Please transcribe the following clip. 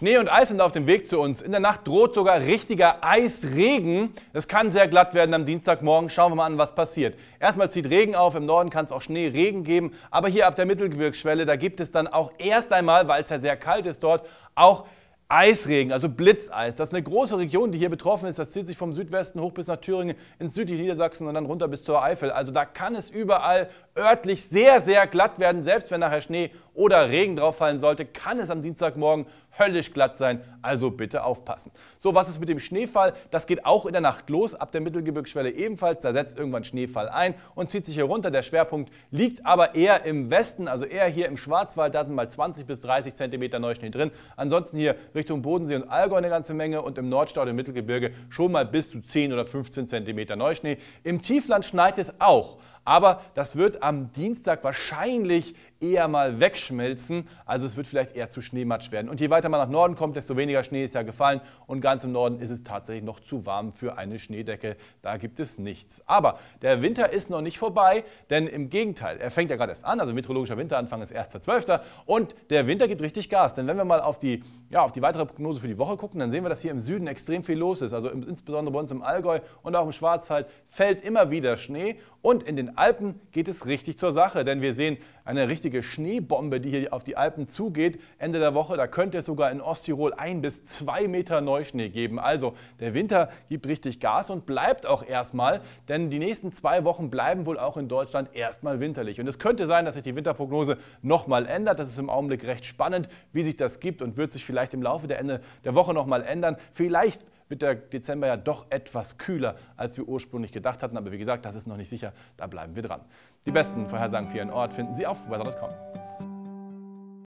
Schnee und Eis sind auf dem Weg zu uns. In der Nacht droht sogar richtiger Eisregen. Es kann sehr glatt werden am Dienstagmorgen. Schauen wir mal an, was passiert. Erstmal zieht Regen auf, im Norden kann es auch Schnee, Regen geben. Aber hier ab der Mittelgebirgsschwelle, da gibt es dann auch erst einmal, weil es ja sehr kalt ist dort, auch Eisregen, also Blitzeis. Das ist eine große Region, die hier betroffen ist. Das zieht sich vom Südwesten hoch bis nach Thüringen, ins südliche Niedersachsen und dann runter bis zur Eifel. Also da kann es überall örtlich sehr, sehr glatt werden. Selbst wenn nachher Schnee oder Regen drauf fallen sollte, kann es am Dienstagmorgen höllisch glatt sein. Also bitte aufpassen. So, was ist mit dem Schneefall? Das geht auch in der Nacht los, ab der Mittelgebirgsschwelle ebenfalls. Da setzt irgendwann Schneefall ein und zieht sich hier runter. Der Schwerpunkt liegt aber eher im Westen, also eher hier im Schwarzwald. Da sind mal 20 bis 30 Zentimeter Neuschnee drin. Ansonsten hier Richtung Richtung Bodensee und Allgäu eine ganze Menge und im Nordstau und im Mittelgebirge schon mal bis zu 10 oder 15 cm Neuschnee. Im Tiefland schneit es auch, aber das wird am Dienstag wahrscheinlich eher mal wegschmelzen. Also es wird vielleicht eher zu Schneematsch werden. Und je weiter man nach Norden kommt, desto weniger Schnee ist ja gefallen. Und ganz im Norden ist es tatsächlich noch zu warm für eine Schneedecke. Da gibt es nichts. Aber der Winter ist noch nicht vorbei, denn im Gegenteil, er fängt ja gerade erst an. Also meteorologischer Winteranfang ist 1.12. Und der Winter gibt richtig Gas. Denn wenn wir mal auf die, ja, auf die weitere Prognose für die Woche gucken, dann sehen wir, dass hier im Süden extrem viel los ist. Also insbesondere bei uns im Allgäu und auch im Schwarzwald fällt immer wieder Schnee. Und in den Alpen geht es richtig zur Sache, denn wir sehen eine richtige richtige Schneebombe, die hier auf die Alpen zugeht. Ende der Woche, da könnte es sogar in Osttirol ein bis zwei Meter Neuschnee geben. Also der Winter gibt richtig Gas und bleibt auch erstmal, denn die nächsten zwei Wochen bleiben wohl auch in Deutschland erstmal winterlich. Und es könnte sein, dass sich die Winterprognose nochmal ändert. Das ist im Augenblick recht spannend, wie sich das gibt und wird sich vielleicht im Laufe der Ende der Woche nochmal ändern. Vielleicht wird der Dezember ja doch etwas kühler, als wir ursprünglich gedacht hatten. Aber wie gesagt, das ist noch nicht sicher. Da bleiben wir dran. Die besten Vorhersagen für Ihren Ort finden Sie auf weather.com.